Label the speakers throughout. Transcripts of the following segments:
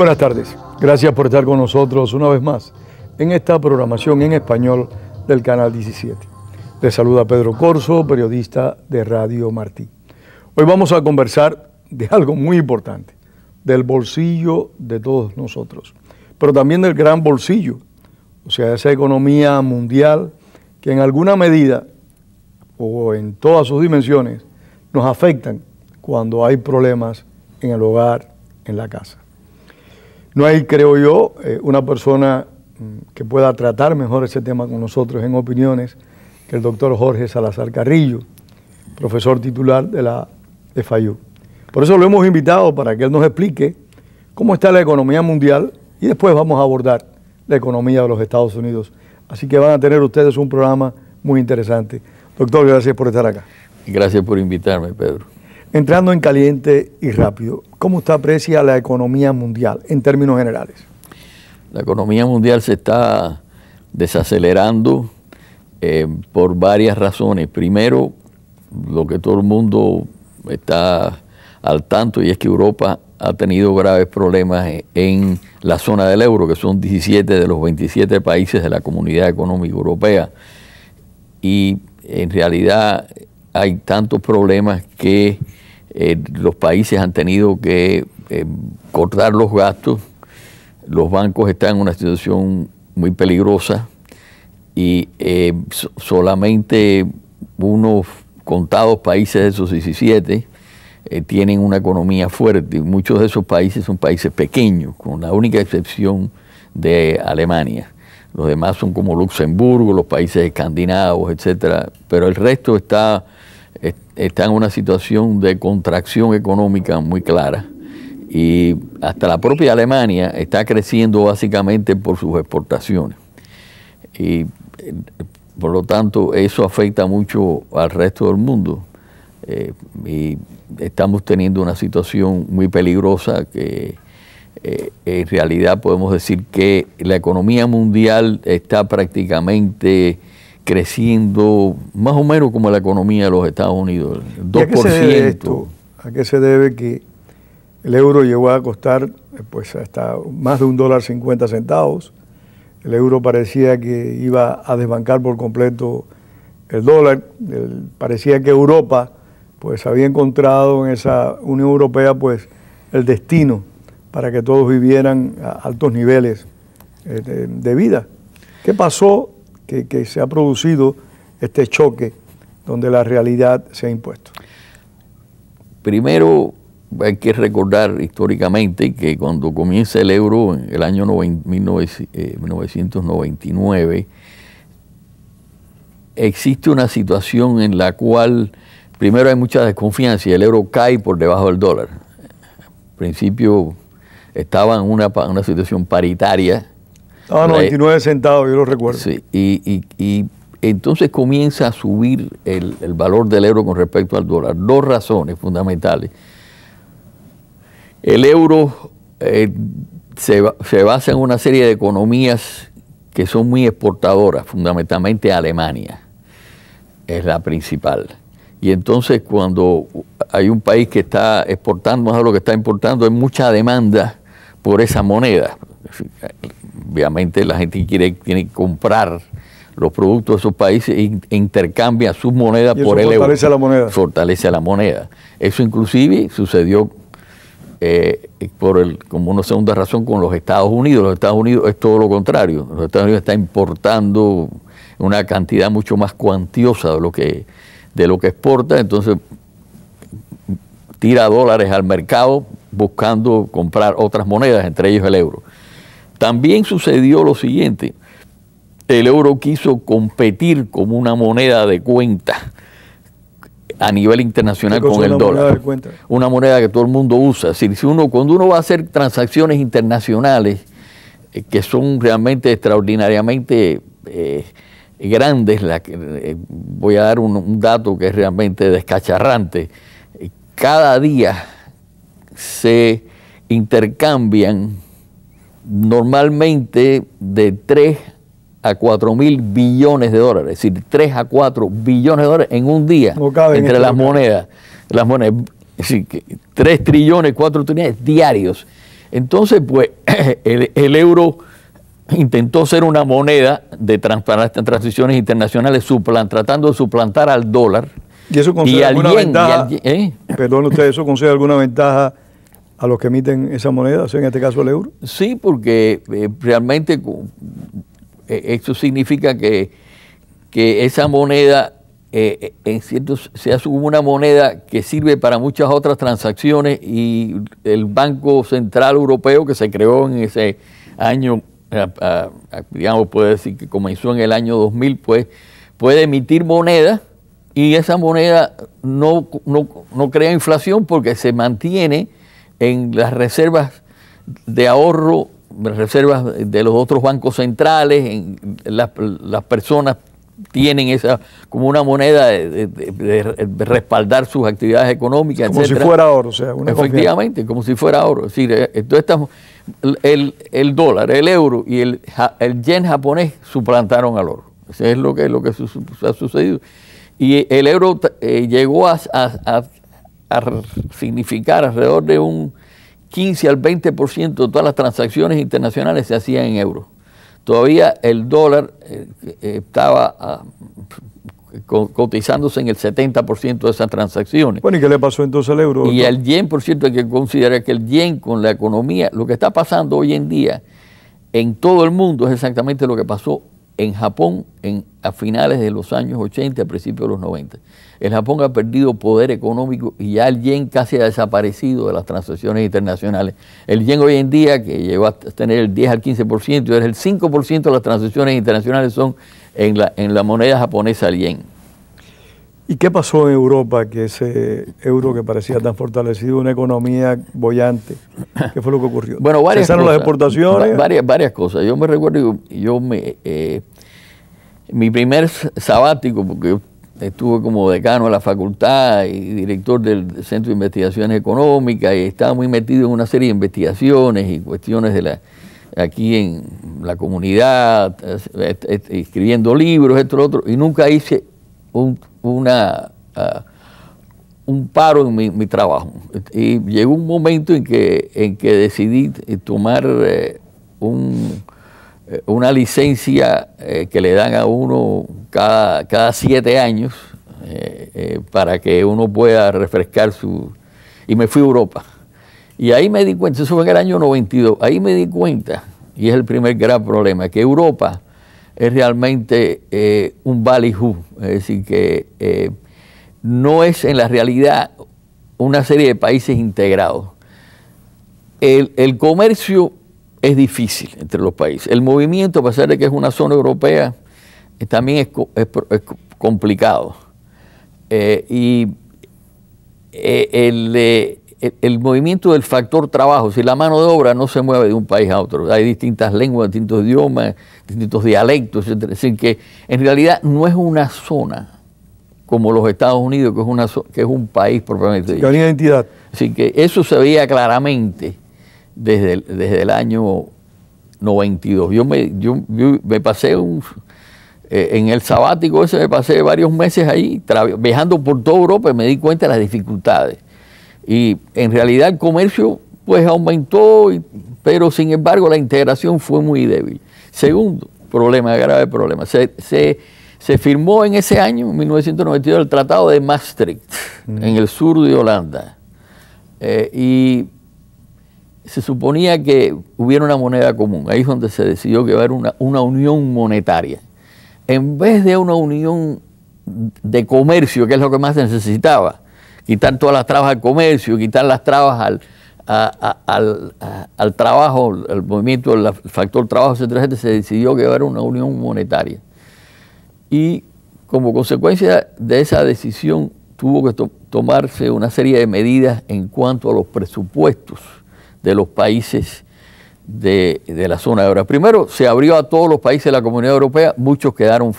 Speaker 1: buenas tardes. Gracias por estar con nosotros una vez más en esta programación en español del Canal 17. Les saluda Pedro Corso, periodista de Radio Martí. Hoy vamos a conversar de algo muy importante, del bolsillo de todos nosotros, pero también del gran bolsillo, o sea, de esa economía mundial que en alguna medida o en todas sus dimensiones nos afectan cuando hay problemas en el hogar, en la casa. No hay, creo yo, eh, una persona mm, que pueda tratar mejor ese tema con nosotros en opiniones que el doctor Jorge Salazar Carrillo, profesor titular de la de Por eso lo hemos invitado para que él nos explique cómo está la economía mundial y después vamos a abordar la economía de los Estados Unidos. Así que van a tener ustedes un programa muy interesante. Doctor, gracias por estar acá.
Speaker 2: Gracias por invitarme, Pedro.
Speaker 1: Entrando en caliente y rápido, ¿cómo está aprecia la economía mundial en términos generales?
Speaker 2: La economía mundial se está desacelerando eh, por varias razones. Primero, lo que todo el mundo está al tanto y es que Europa ha tenido graves problemas en la zona del euro, que son 17 de los 27 países de la Comunidad Económica Europea. Y en realidad hay tantos problemas que eh, los países han tenido que eh, cortar los gastos, los bancos están en una situación muy peligrosa y eh, solamente unos contados países de esos 17 tienen una economía fuerte. Muchos de esos países son países pequeños, con la única excepción de Alemania. Los demás son como Luxemburgo, los países escandinavos, etcétera, pero el resto está está en una situación de contracción económica muy clara y hasta la propia Alemania está creciendo básicamente por sus exportaciones. Y eh, por lo tanto eso afecta mucho al resto del mundo. Eh, y estamos teniendo una situación muy peligrosa que eh, en realidad podemos decir que la economía mundial está prácticamente creciendo más o menos como la economía de los Estados Unidos, 2%. a, qué se debe esto?
Speaker 1: ¿A qué se debe que el euro llegó a costar pues hasta más de un dólar cincuenta centavos? El euro parecía que iba a desbancar por completo el dólar, parecía que Europa pues había encontrado en esa Unión Europea pues el destino para que todos vivieran a altos niveles eh, de vida. ¿Qué pasó que, se ha producido este choque donde la realidad se ha impuesto?
Speaker 2: Primero, hay que recordar históricamente que cuando comienza el euro en el año 1999, eh, existe una situación en la cual primero hay mucha desconfianza y el euro cae por debajo del dólar. Al principio estaba en una, una situación paritaria Ah, 99
Speaker 1: centavos, yo lo recuerdo.
Speaker 2: Sí, y, entonces comienza a subir el, valor del euro con respecto al dólar. Dos razones fundamentales. El euro eh, se, basa en una serie de economías que son muy exportadoras, fundamentalmente Alemania es la principal. Y entonces cuando hay un país que está exportando más a lo que está importando, hay mucha demanda por esa moneda. Obviamente la gente quiere, tiene que comprar los productos de esos países e intercambia sus monedas por el euro. Fortalece la moneda. Fortalece la moneda. Eso inclusive sucedió eh, por el, como una segunda razón con los Estados Unidos. Los Estados Unidos es todo lo contrario. Los Estados Unidos está importando una cantidad mucho más cuantiosa de lo que, de lo que exporta. Entonces tira dólares al mercado buscando comprar otras monedas, entre ellos el euro. También sucedió lo siguiente, el euro quiso competir como una moneda de cuenta a nivel internacional con el dólar. una moneda que todo el mundo usa. Si uno, cuando uno va a hacer transacciones internacionales eh, que son realmente extraordinariamente eh, grandes, la, eh, voy a dar un, un, dato que es realmente descacharrante cada día se intercambian normalmente de 3 a 4 mil billones de dólares, es decir, 3 a 4 billones de dólares en un día entre este las monedas, las es decir, 3 trillones, 4 trillones diarios. Entonces, pues, el, euro intentó ser una moneda de transiciones internacionales, tratando de suplantar al dólar ¿Y eso concede alguna ventaja? ¿eh?
Speaker 1: Perdón usted, ¿eso concede alguna ventaja a los que emiten esa moneda, en este caso
Speaker 2: el euro? Sí, porque eh, realmente eh, eso significa que, esa moneda, en cierto, se hace como una moneda que sirve para muchas otras transacciones y el Banco Central Europeo que se creó en ese año, digamos, puede decir que comenzó en el año 2000, pues puede emitir moneda y esa moneda no, no, no, crea inflación porque se mantiene en las reservas de ahorro, reservas de los otros bancos centrales, en las, personas tienen esa como una moneda de, respaldar sus actividades económicas. Como si fuera oro, o sea, una Efectivamente, como si fuera oro. Es decir, eh, estamos, el, dólar, el euro y el, el yen japonés suplantaron al oro. Eso es lo que, lo que ha sucedido. Y el euro eh, llegó a, significar alrededor de un 15 al 20% de todas las transacciones internacionales se hacían en euro. Todavía el dólar eh, eh, estaba ah, cotizándose en el 70% de esas transacciones. Bueno, ¿y qué le pasó entonces al euro? Y al yen, por cierto, hay que considerar que el yen con la economía, lo que está pasando hoy en día en todo el mundo es exactamente lo que pasó en Japón en, a finales de los años 80, a principios de los 90. El Japón ha perdido poder económico y ya el yen casi ha desaparecido de las transacciones internacionales. El yen hoy en día, que llegó a tener el 10 al 15%, es el 5% de las transacciones internacionales son en la, en la moneda japonesa, el yen.
Speaker 1: ¿Y qué pasó en Europa, que ese euro que parecía tan fortalecido, una economía bollante? ¿Qué fue lo que ocurrió? Bueno, varias las exportaciones.
Speaker 2: Varias, cosas. Yo me recuerdo, yo me eh, mi primer sabático, porque yo estuve como decano de la facultad y director del Centro de Investigaciones Económicas y estaba muy metido en una serie de investigaciones y cuestiones de la aquí en la comunidad, escribiendo libros, esto, lo otro, y nunca hice un, ah, paro en mi, trabajo. Y llegó un momento en que, decidí tomar eh, un eh, una licencia eh, que le dan a uno cada, siete años eh, para que uno pueda refrescar su... Y me fui a Europa. Y ahí me di cuenta, eso fue en el año 92, ahí me di cuenta, y es el primer gran problema, que Europa es realmente un ballyhoo, es decir, que no es en la realidad una serie de países integrados. el, el comercio es difícil entre los países. El movimiento, a pesar de que es una zona europea, eh, también es, complicado. y el, movimiento del factor trabajo, si la mano de obra no se mueve de un país a otro, hay distintas lenguas, distintos idiomas, distintos dialectos, etc. que en realidad no es una zona como los Estados Unidos, que es, una, que es un país propiamente dicho. Que identidad. Así que eso se veía claramente desde el, desde el año 92. Yo me, yo, me pasé un, eh, en el sabático ese, me pasé varios meses ahí, viajando por toda Europa y me di cuenta de las dificultades. Y en realidad el comercio pues aumentó, pero sin embargo la integración fue muy débil. Segundo, problema, grave problema. Se, firmó en ese año, en 1992, el Tratado de Maastricht, mm. en el sur de Holanda. Eh, y se suponía que hubiera una moneda común. Ahí es donde se decidió que una, unión monetaria. En vez de una unión de comercio, que es lo que más se necesitaba, quitar todas las trabas al comercio, quitar las trabas al, trabajo, al movimiento, del factor trabajo, etc., se decidió que iba una unión monetaria. Y como consecuencia de esa decisión tuvo que tomarse una serie de medidas en cuanto a los presupuestos de los países de, la zona de euro. Primero, se abrió a todos los países de la Comunidad Europea, muchos quedaron,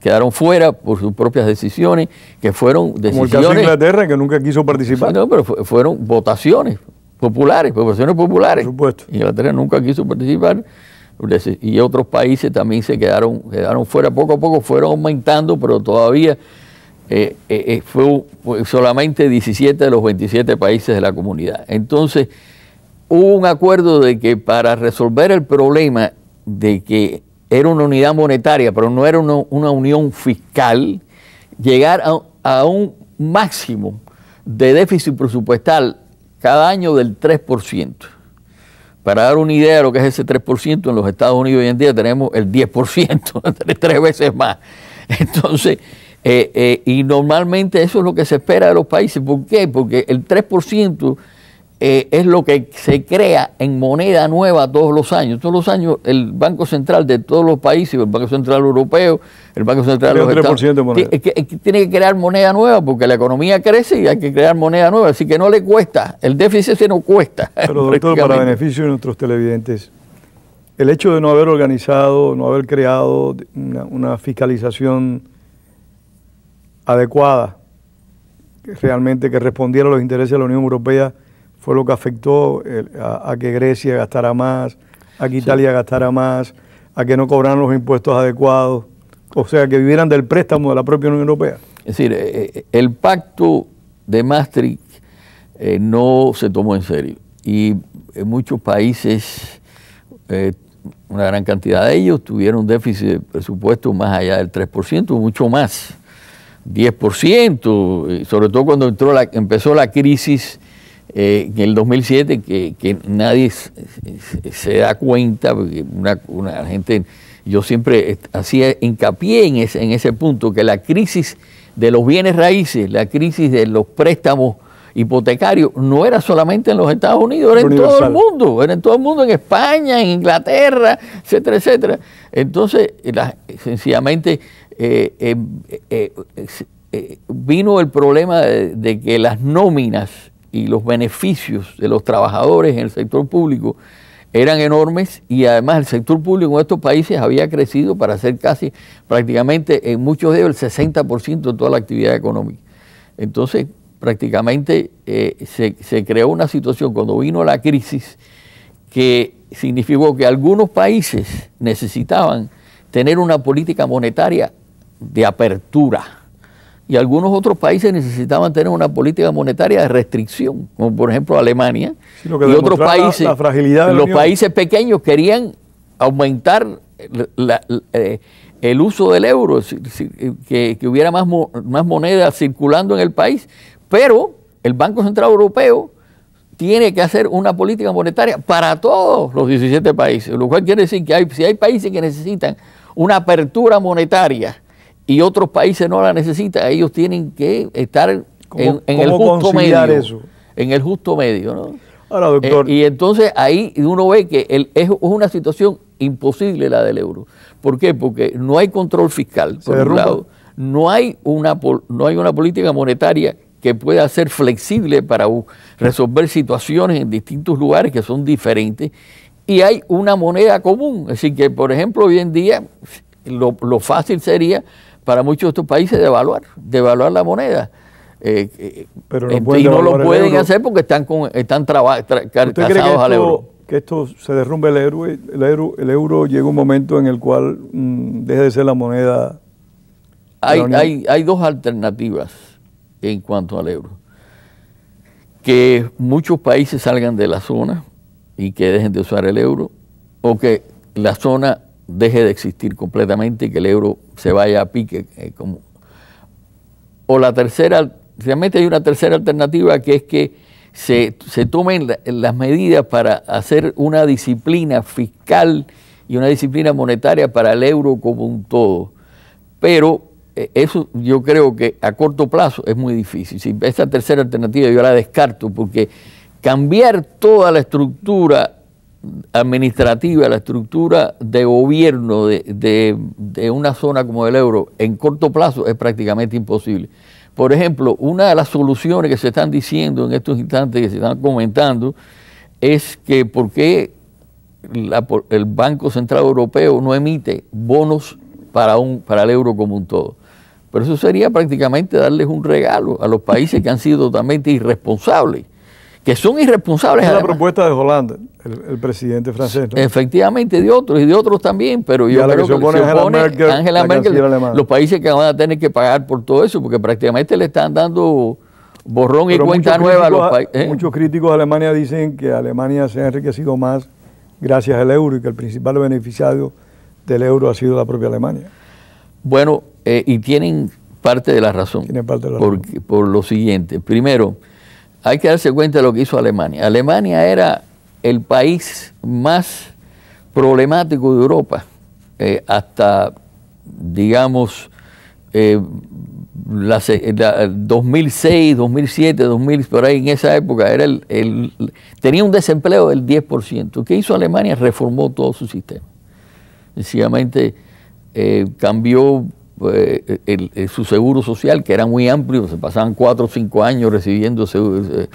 Speaker 2: quedaron fuera por sus propias decisiones, que fueron decisiones... Como el de Inglaterra, que nunca quiso participar. No, pero fueron votaciones populares, pues, votaciones populares. Por supuesto. Inglaterra nunca quiso participar pues, y otros países también se quedaron, quedaron fuera. Poco a poco fueron aumentando, pero todavía eh, eh, eh, fue solamente 17 de los 27 países de la comunidad. Entonces hubo un acuerdo de que para resolver el problema de que era una unidad monetaria, pero no era una, unión fiscal, llegar a, un máximo de déficit presupuestal cada año del 3%. Para dar una idea de lo que es ese 3%, en los Estados Unidos hoy en día tenemos el 10%, tres veces más. Entonces, eh, eh, y normalmente eso es lo que se espera de los países. ¿Por qué? Porque el 3% eh, es lo que se crea en moneda nueva todos los años. Todos los años el Banco Central de todos los países, el Banco Central Europeo, el Banco Central de tiene que crear moneda nueva porque la economía crece y hay que crear moneda nueva. Así que no le cuesta, el déficit se no cuesta. Pero doctor, para beneficio de
Speaker 1: nuestros televidentes,
Speaker 2: el hecho de no haber organizado, no haber creado una,
Speaker 1: una fiscalización adecuada, realmente que respondiera a los intereses de la Unión Europea, fue lo que afectó a, que Grecia gastara más, a que Italia gastara más, a que no cobraran los impuestos adecuados, o sea, que vivieran del préstamo de la propia Unión Europea.
Speaker 2: Es decir, eh, eh, eh, el pacto de Maastricht no se tomó en serio y en muchos países, una gran cantidad de ellos, tuvieron un déficit de presupuesto más allá del 3%, mucho más. 10%, sobre todo cuando entró la, empezó la crisis eh, en el 2007 que, nadie se, da cuenta, una, gente, yo siempre hacía hincapié en ese, en ese punto, que la crisis de los bienes raíces, la crisis de los préstamos hipotecarios, no era solamente en los Estados Unidos, era en todo el mundo, era en todo el mundo, en España, en Inglaterra, etcétera, etcétera. Entonces, sencillamente, eh, em, eh, vino el problema de que las nóminas y los beneficios de los trabajadores en el sector público eran enormes y además el sector público en estos países había crecido para ser casi prácticamente en muchos de ellos el 60% de toda la actividad económica. Entonces, prácticamente eh, se, se, creó una situación cuando vino la crisis que significó que algunos países necesitaban tener una política monetaria de apertura y algunos otros países necesitaban tener una política monetaria de restricción, como por ejemplo Alemania. y otros países, los países pequeños querían aumentar eh, el uso del euro, eh, que, hubiera más, moneda circulando en el país, pero el Banco Central Europeo tiene que hacer una política monetaria para todos los 17 países, lo cual quiere decir que hay, si hay países que necesitan una apertura monetaria, y otros países no la necesitan. Ellos tienen que estar en, el justo medio. Eso? En el justo medio, ¿no? Eh, y entonces ahí uno ve que es una situación imposible la del euro. ¿Por qué? Porque no hay control fiscal, por un lado. No hay, una, no hay una política monetaria que pueda ser flexible para resolver situaciones en distintos lugares que son diferentes. Y hay una moneda común. Es decir, que, por ejemplo, hoy en día lo fácil sería para muchos de estos países devaluar, devaluar la moneda. Eh, eh, Pero no y no lo pueden hacer porque están con, están traba, que esto,
Speaker 1: Que esto se derrumbe el euro, el euro, el euro llega un momento en el cual mm, deje de ser la
Speaker 2: moneda. Hay, hay, hay dos alternativas en cuanto al euro. Que muchos países salgan de la zona y que dejen de usar el euro, o que la zona deje de existir completamente y que el euro se vaya a pique. Eh, como. O la tercera, realmente hay una tercera alternativa que es que se, tomen las medidas para hacer una disciplina fiscal y una disciplina monetaria para el euro como un todo. Pero eh, eso yo creo que a corto plazo es muy difícil. Si esta tercera alternativa yo la descarto porque cambiar toda la estructura administrativa, la estructura de gobierno de, una zona como el euro en corto plazo es prácticamente imposible. Por ejemplo, una de las soluciones que se están diciendo en estos instantes, que se están comentando, es que por qué el Banco Central Europeo no emite bonos para, un, para el euro como un todo. Pero eso sería prácticamente darles un regalo a los países que han sido totalmente irresponsables que son irresponsables. Es la propuesta de Hollande, el, presidente francés. Efectivamente, de otros y de otros también, pero yo creo que, se Angela Merkel, los países que van a tener que pagar por todo eso, porque prácticamente le están dando borrón y cuenta nueva a los países. ¿eh? Muchos
Speaker 1: críticos de Alemania dicen que Alemania se ha enriquecido más gracias al euro y que el principal beneficiario del euro ha sido la propia Alemania.
Speaker 2: Bueno, eh, y tienen parte de la razón. Tienen parte de la razón. por lo siguiente. Primero, hay que darse cuenta de lo que hizo Alemania. Alemania era el país más problemático de Europa eh, hasta, digamos, 2006, 2007, 2000, pero ahí en esa época, era el, tenía un desempleo del 10%. ¿Qué hizo Alemania? Reformó todo su sistema. Sencillamente eh, cambió eh, eh, su seguro social, que era muy amplio, se pasaban cuatro o cinco años recibiendo eh,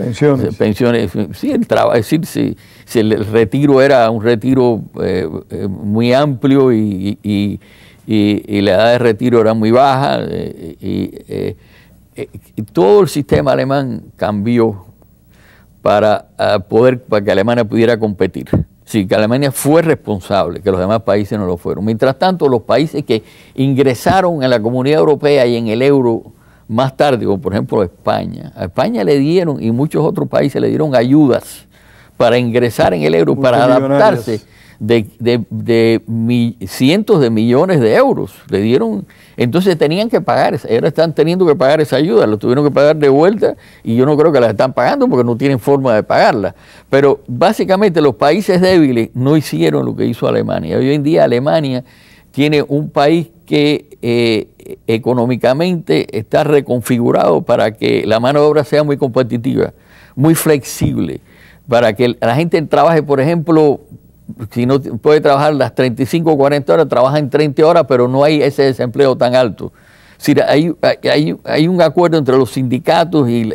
Speaker 2: pensiones. Sí, el trabajo, decir, si, el retiro era un retiro muy amplio y, y, la edad de retiro era muy baja, y, todo el sistema alemán cambió para poder para que Alemania pudiera competir. Sí, que Alemania fue responsable, que los demás países no lo fueron. Mientras tanto, los países que ingresaron en la Comunidad Europea y en el euro más tarde, como por ejemplo España, a España le dieron y muchos otros países le dieron ayudas para ingresar en el euro, para adaptarse de, de, cientos de millones de euros. Le dieron entonces tenían que pagar, ahora están teniendo que pagar esa ayuda, lo tuvieron que pagar de vuelta y yo no creo que la están pagando porque no tienen forma de pagarla. Pero básicamente los países débiles no hicieron lo que hizo Alemania. Hoy en día Alemania tiene un país que eh, económicamente está reconfigurado para que la mano de obra sea muy competitiva, muy flexible, para que la gente trabaje, por ejemplo, si no puede trabajar las 35 o 40 horas, trabaja en 30 horas, pero no hay ese desempleo tan alto. si hay, hay, hay un acuerdo entre los sindicatos y,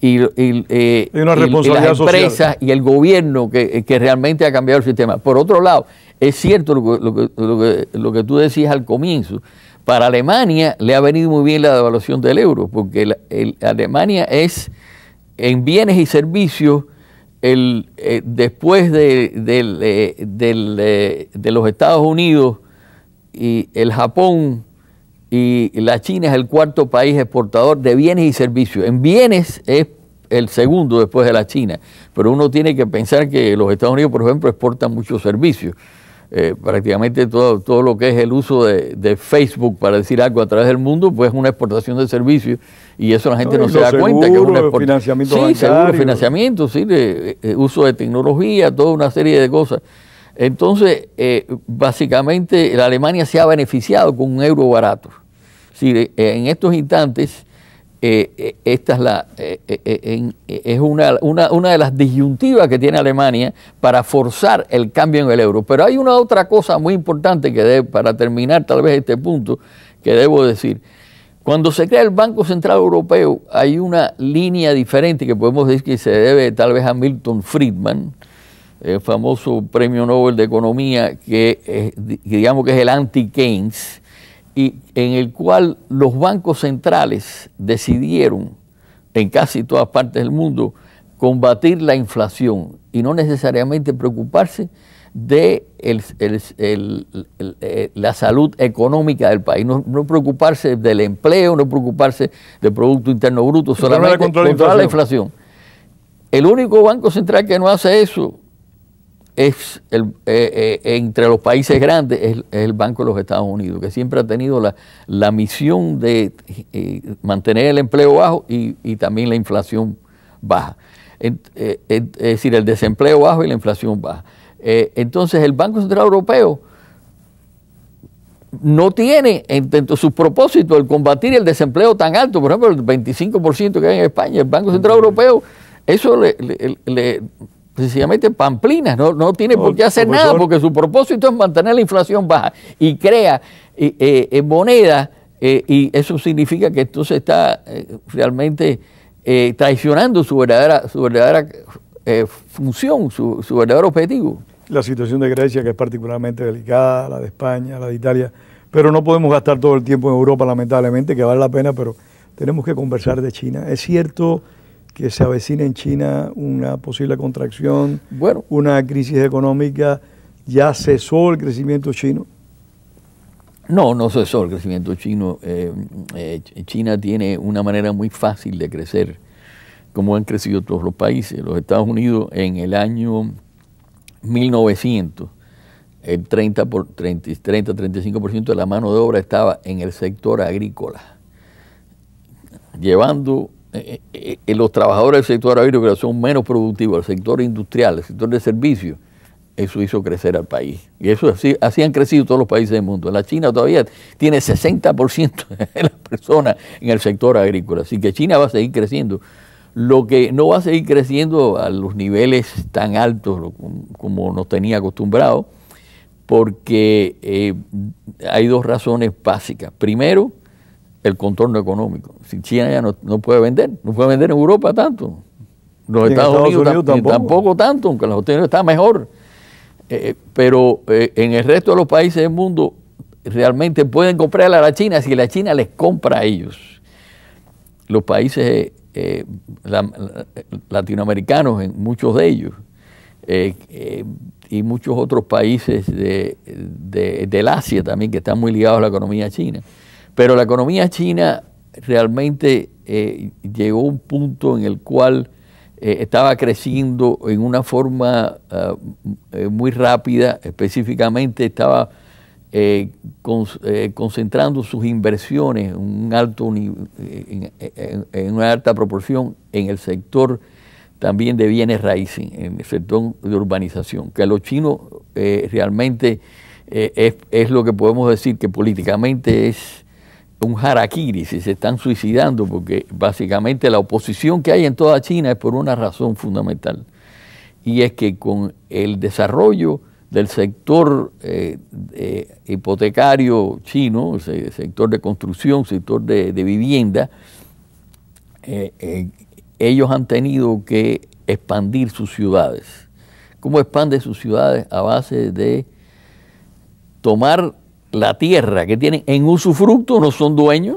Speaker 2: y, y, eh, las empresas y el gobierno que, realmente ha cambiado el sistema. Por otro lado, es cierto lo que, lo lo tú decías al comienzo, para Alemania le ha venido muy bien la devaluación del euro, porque Alemania es en bienes y servicios el, eh, después de, del, eh, eh, de, los Estados Unidos y el Japón y la China es el cuarto país exportador de bienes y servicios. En bienes es el segundo después de la China, pero uno tiene que pensar que los Estados Unidos, por ejemplo, exportan muchos servicios. Eh, prácticamente todo, todo lo que es el uso de, Facebook para decir algo a través del mundo, pues es una exportación de servicios y eso la gente no, se da cuenta que es una exportación. Financiamiento sí, financiamiento, de, eh, eh, uso de tecnología, toda una serie de cosas. Entonces, básicamente la Alemania se ha beneficiado con un euro barato. si en estos instantes, eh, eh, esta es, la, eh, es una, de las disyuntivas que tiene Alemania para forzar el cambio en el euro. Pero hay una otra cosa muy importante que debe, para terminar tal vez este punto, que debo decir. Cuando se crea el Banco Central Europeo hay una línea diferente que podemos decir que se debe tal vez a Milton Friedman, el famoso premio Nobel de Economía, que digamos que es el anti-Keynes y en el cual los bancos centrales decidieron en casi todas partes del mundo combatir la inflación y no necesariamente preocuparse de eh, la salud económica del país, no, preocuparse del empleo, no preocuparse del Producto Interno Bruto, solamente controlar la inflación. El único banco central que no hace eso eh, eh, entre los países grandes es, el Banco de los Estados Unidos, que siempre ha tenido la, misión de eh, mantener el empleo bajo y, también la inflación baja. es decir, el desempleo bajo y la inflación baja. entonces, el Banco Central Europeo no tiene su propósito sus propósitos el combatir el desempleo tan alto, por ejemplo, el 25% que hay en España. El Banco Central Europeo, eso le sencillamente pamplinas, no, tiene por qué hacer nada porque su propósito es mantener la inflación baja y crea eh, eh, eh moneda eh, y eso significa que esto se está realmente traicionando su verdadera, su verdadera función, su, su verdadero objetivo.
Speaker 1: La situación de Grecia que es particularmente delicada, la de España, la de Italia, pero no podemos gastar todo el tiempo en Europa lamentablemente, que vale la pena, pero tenemos que conversar de China. Es cierto que se avecina en China una posible contracción, una crisis económica, ¿ya cesó el crecimiento chino?
Speaker 2: No, no cesó el crecimiento chino. Eh, eh, China tiene una manera muy fácil de crecer, como han crecido todos los países. Los Estados Unidos en el año 1900, el 30-35% de la mano de obra estaba en el sector agrícola, llevando eh, eh, eh, los trabajadores del sector agrícola son menos productivos, el sector industrial, el sector de servicios, eso hizo crecer al país. Y eso así, así, han crecido todos los países del mundo. La China todavía tiene 60% de las personas en el sector agrícola, así que China va a seguir creciendo. Lo que no va a seguir creciendo a los niveles tan altos como nos tenía acostumbrado, porque hay dos razones básicas. Primero, el contorno económico. Si China ya no, puede vender, no puede vender en Europa tanto. Los Estados, Unidos, tampoco. tanto, aunque los Estados Unidos está mejor. Eh, eh, pero eh, en el resto de los países del mundo realmente pueden comprar a la China si la China les compra a ellos. Los países latinoamericanos, en muchos de ellos, y muchos otros países del Asia también que están muy ligados a la economía china. Pero la economía china realmente eh, llegó a un punto en el cual eh, estaba creciendo en una forma ah, eh, muy rápida, específicamente estaba concentrando sus inversiones en, alto, en, una alta proporción en el sector también de bienes raíces, en el sector de urbanización, que a los chinos realmente es lo que podemos decir que políticamente es un harakiri, si se están suicidando, porque básicamente la oposición que hay en toda China es por una razón fundamental, y es que con el desarrollo del sector eh, hipotecario chino, el sector de construcción, sector de, vivienda, eh, eh, ellos han tenido que expandir sus ciudades. ¿Cómo expande sus ciudades? A base de tomar la tierra que tienen en usufructo, no son dueños,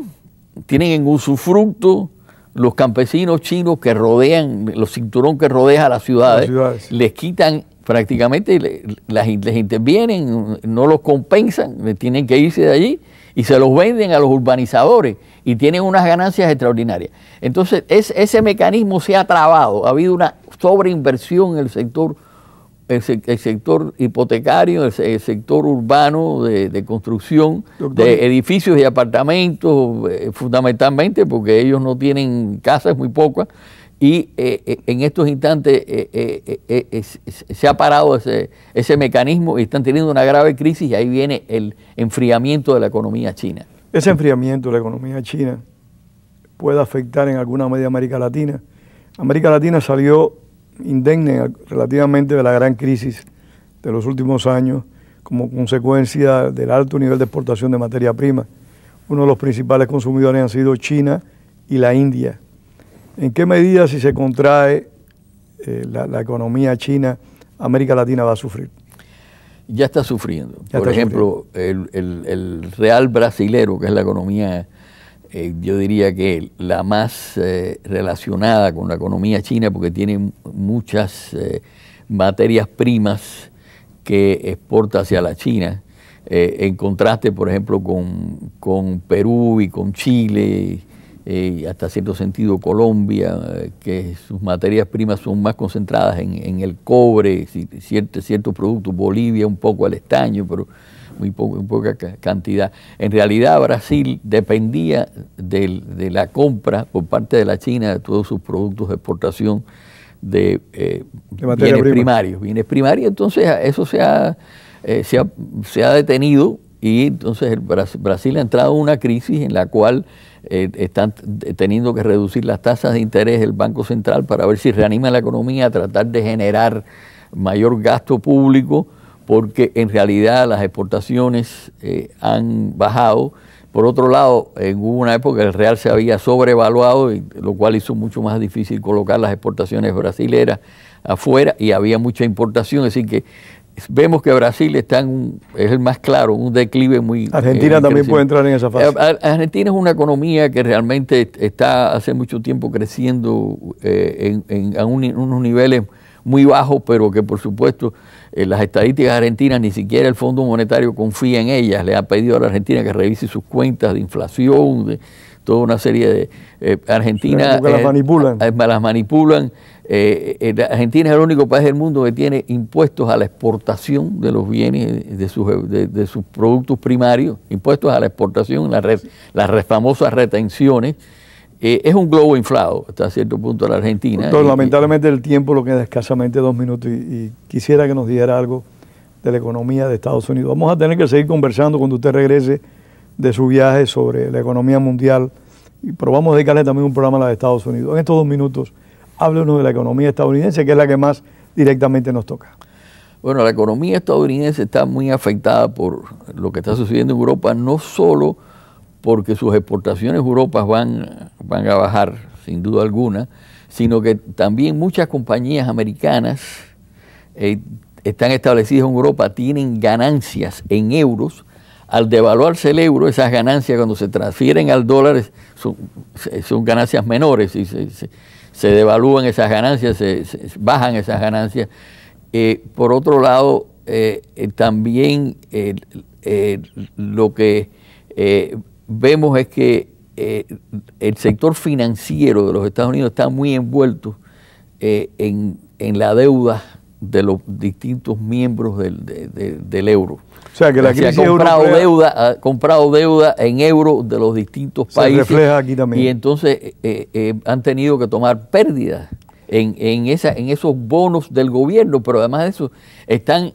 Speaker 2: tienen en usufructo los campesinos chinos que rodean, los cinturones que rodean a las ciudades, les quitan prácticamente, les, intervienen, no los compensan, tienen que irse de allí y se los venden a los urbanizadores y tienen unas ganancias extraordinarias. Entonces, ese mecanismo se ha trabado, ha habido una sobreinversión en el sector el, sector hipotecario, el, sector urbano de, construcción, de edificios y apartamentos, eh, fundamentalmente, porque ellos no tienen casas, muy pocas, y eh, eh, en estos instantes se ha parado ese, ese mecanismo y están teniendo una grave crisis y ahí viene el enfriamiento de la economía china.
Speaker 1: Ese enfriamiento de la economía china puede afectar en alguna medida a América Latina. América Latina salió indemne relativamente de la gran crisis de los últimos años como consecuencia del alto nivel de exportación de materia prima. Uno de los principales consumidores han sido China y la India. ¿En qué medida si se contrae eh, la, economía china, América Latina va a sufrir?
Speaker 2: Ya está sufriendo. Por ejemplo, El, el real brasilero, que es la economía eh, yo diría que la más eh, relacionada con la economía china porque tiene muchas eh, materias primas que exporta hacia la China, en contraste, por ejemplo, con, Perú y con Chile, y hasta cierto sentido Colombia, que sus materias primas son más concentradas en, el cobre, ciertos productos, Bolivia un poco al estaño, pero muy, poca cantidad. En realidad Brasil dependía de, la compra por parte de la China de todos sus productos de exportación de, eh, bienes primarios. Bienes primarios, entonces eso eh, se ha, se ha, detenido y entonces Brasil, ha entrado en una crisis en la cual eh, están teniendo que reducir las tasas de interés del Banco Central para ver si reanima la economía, tratar de generar mayor gasto público porque en realidad las exportaciones eh, han bajado. Por otro lado, en una época el real se había sobrevaluado, lo cual hizo mucho más difícil colocar las exportaciones brasileras afuera y había mucha importación, así que vemos que Brasil está en es el más claro, un declive muy... Eh, Argentina también puede entrar en esa fase. Eh, Argentina es una economía que realmente está hace mucho tiempo creciendo en, a unos niveles muy bajos, pero que por supuesto eh, las estadísticas argentinas ni siquiera el Fondo Monetario confía en ellas, le ha pedido a la Argentina que revise sus cuentas de inflación, de toda una serie de... Eh, Argentina... Eh, las manipulan. Eh, las manipulan. Argentina es el único país del mundo que tiene impuestos a la exportación de los bienes, de sus, de, sus productos primarios, impuestos a la exportación, las famosas retenciones eh, es un globo inflado hasta cierto punto la Argentina. lamentablemente
Speaker 1: el tiempo lo queda escasamente dos minutos y, quisiera que nos dijera algo de la economía de Estados Unidos. Vamos a tener que seguir conversando cuando usted regrese de su viaje sobre la economía mundial, pero vamos a dedicarle también un programa a la de Estados Unidos. En estos dos minutos, háblenos de la economía estadounidense, que es la que más directamente nos toca.
Speaker 2: Bueno, la economía estadounidense está muy afectada por lo que está sucediendo en Europa, no solo porque sus exportaciones a Europa van, van a bajar, sin duda alguna, sino que también muchas compañías americanas eh, están establecidas en Europa, tienen ganancias en euros. Al devaluarse el euro, esas ganancias cuando se transfieren al dólar son, ganancias menores y se, se, devalúan esas ganancias, se, bajan esas ganancias. Eh, por otro lado, eh, también lo que vemos es que eh, el sector financiero de los Estados Unidos está muy envuelto eh, en, la deuda de los distintos miembros del, euro. O sea, que la crisis ha comprado deuda, ha ah, comprado deuda en euro de los distintos países. aquí también. Y entonces eh, han tenido que tomar pérdidas en, esa, en esos bonos del gobierno, pero además de eso, están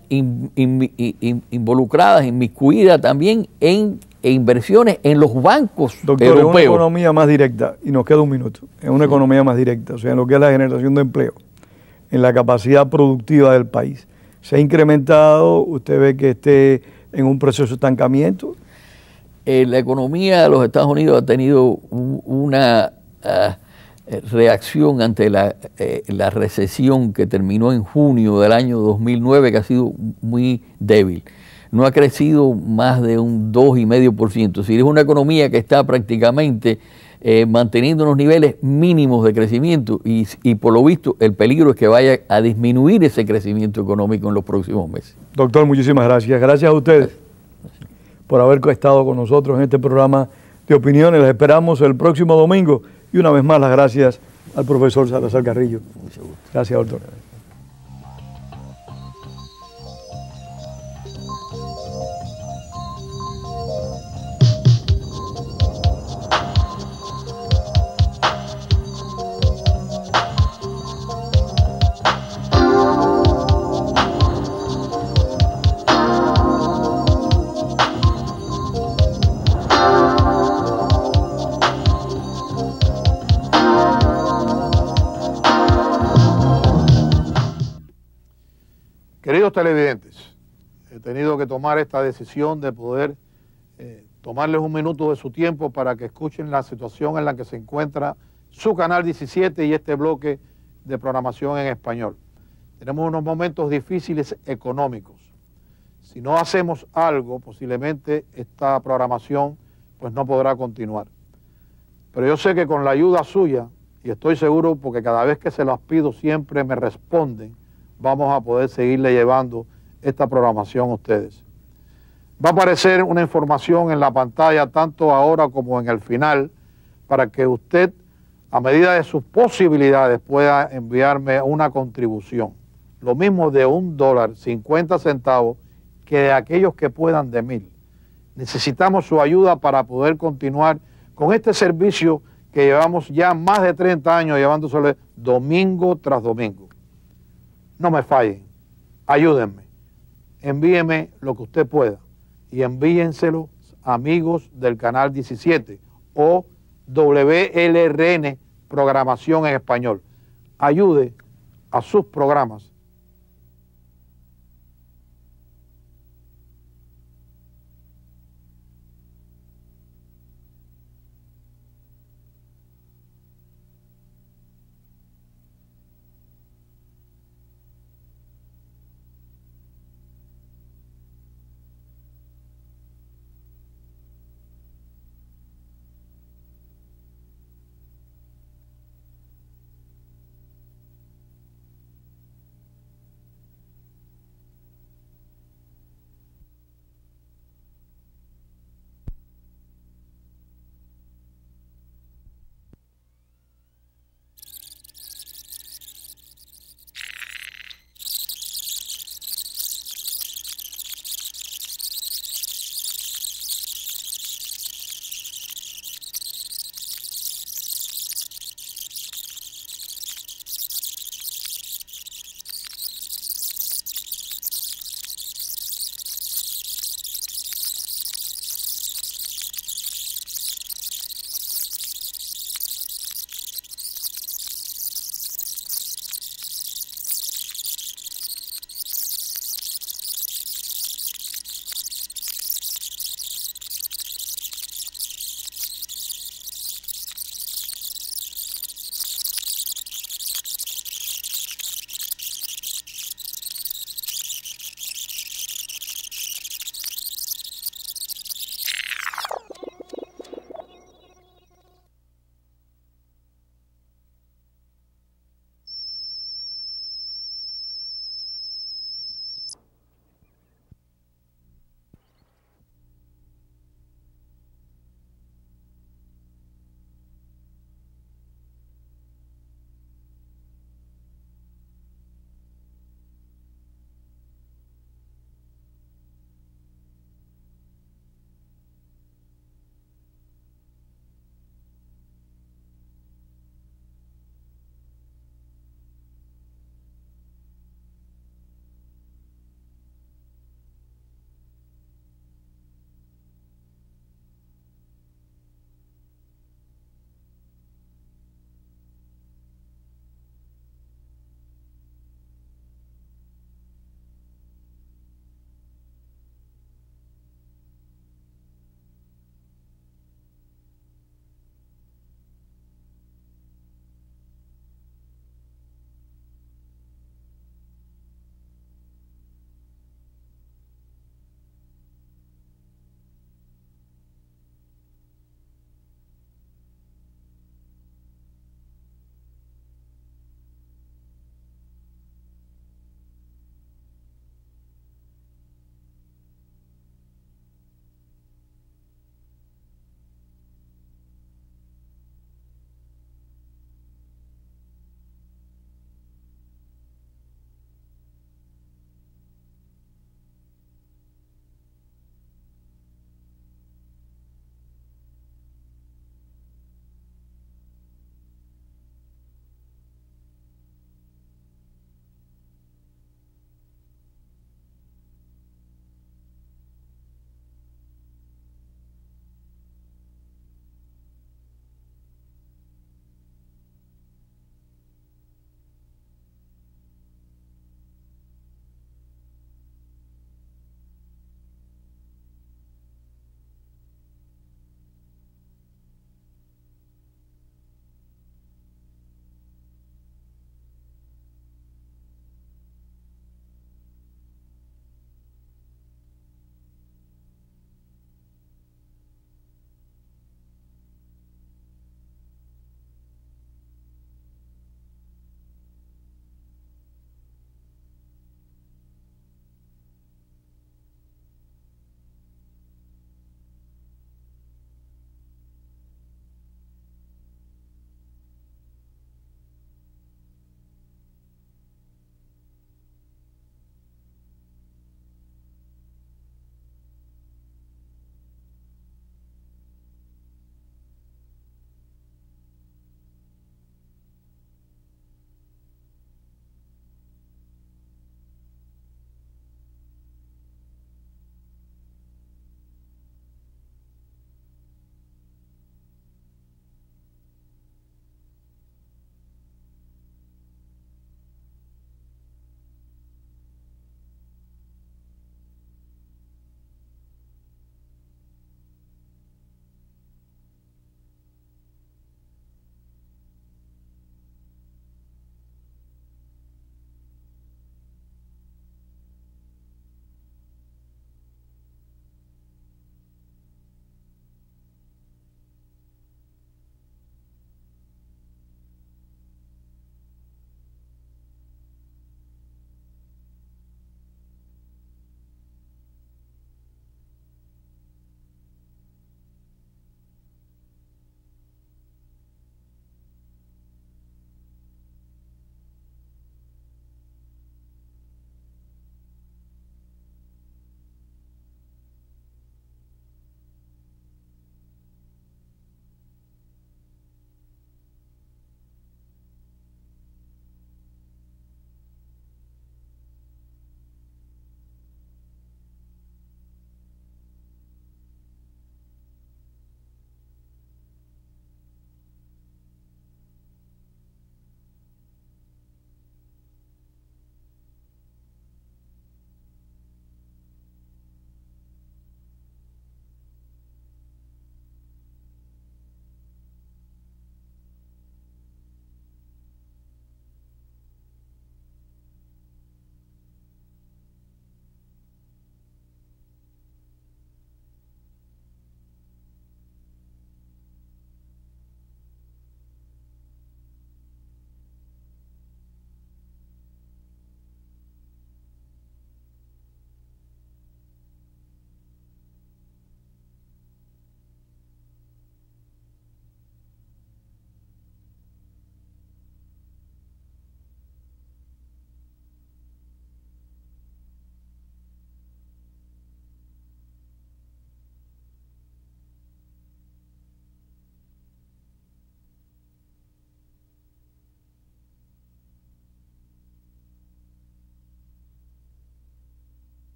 Speaker 2: involucradas, inmiscuidas también en e inversiones en los bancos Doctor, en una
Speaker 1: economía más directa, y nos queda un minuto, en una economía más directa, o sea, en lo que es la generación de empleo, en la capacidad productiva del país. Se ha incrementado,
Speaker 2: usted ve que esté en un proceso de estancamiento. Eh, la economía de los Estados Unidos ha tenido una ah, eh, reacción ante la, eh, la recesión que terminó en junio del año 2009, que ha sido muy débil no ha crecido más de un 2,5%. Es decir, es una economía que está prácticamente eh, manteniendo unos niveles mínimos de crecimiento y, por lo visto el peligro es que vaya a disminuir ese crecimiento económico en los próximos meses.
Speaker 1: Doctor, muchísimas gracias. Gracias a ustedes por haber estado con nosotros en este programa de opiniones. Les esperamos el próximo domingo y una vez más las gracias al profesor Salazar Carrillo. Gracias, doctor.
Speaker 3: televidentes. He tenido que tomar esta decisión de poder eh, tomarles un minuto de su tiempo para que escuchen la situación en la que se encuentra su canal 17 y este bloque de programación en español. Tenemos unos momentos difíciles económicos. Si no hacemos algo, posiblemente esta programación pues no podrá continuar. Pero yo sé que con la ayuda suya, y estoy seguro porque cada vez que se las pido siempre me responden, vamos a poder seguirle llevando esta programación a ustedes. Va a aparecer una información en la pantalla, tanto ahora como en el final, para que usted, a medida de sus posibilidades, pueda enviarme una contribución. Lo mismo de un dólar, 50 centavos, que de aquellos que puedan de mil. Necesitamos su ayuda para poder continuar con este servicio que llevamos ya más de 30 años llevándosele domingo tras domingo no me fallen. Ayúdenme. Envíeme lo que usted pueda y envíenselo amigos del canal 17 o WLRN Programación en Español. Ayude a sus programas